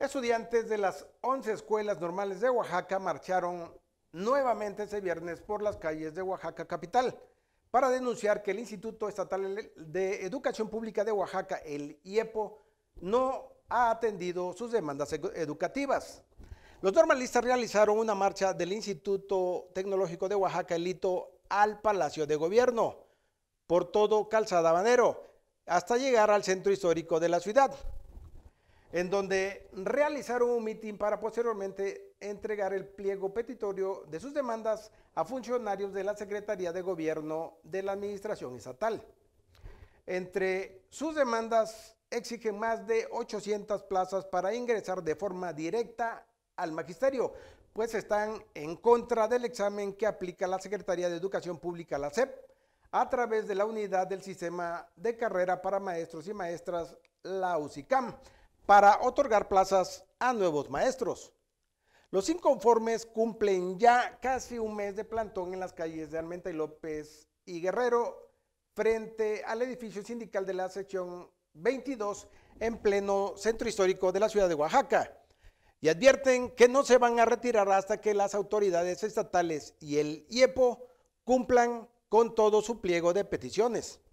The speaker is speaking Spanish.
Estudiantes de las 11 escuelas normales de Oaxaca marcharon nuevamente ese viernes por las calles de Oaxaca capital para denunciar que el Instituto Estatal de Educación Pública de Oaxaca, el IEPO, no ha atendido sus demandas educativas. Los normalistas realizaron una marcha del Instituto Tecnológico de Oaxaca, el ITO, al Palacio de Gobierno, por todo Calzada Banero, hasta llegar al centro histórico de la ciudad en donde realizaron un mitin para posteriormente entregar el pliego petitorio de sus demandas a funcionarios de la Secretaría de Gobierno de la Administración Estatal. Entre sus demandas exigen más de 800 plazas para ingresar de forma directa al magisterio, pues están en contra del examen que aplica la Secretaría de Educación Pública, la SEP, a través de la unidad del sistema de carrera para maestros y maestras, la UCICAM para otorgar plazas a nuevos maestros. Los inconformes cumplen ya casi un mes de plantón en las calles de Almenta y López y Guerrero frente al edificio sindical de la sección 22 en pleno centro histórico de la ciudad de Oaxaca y advierten que no se van a retirar hasta que las autoridades estatales y el IEPO cumplan con todo su pliego de peticiones.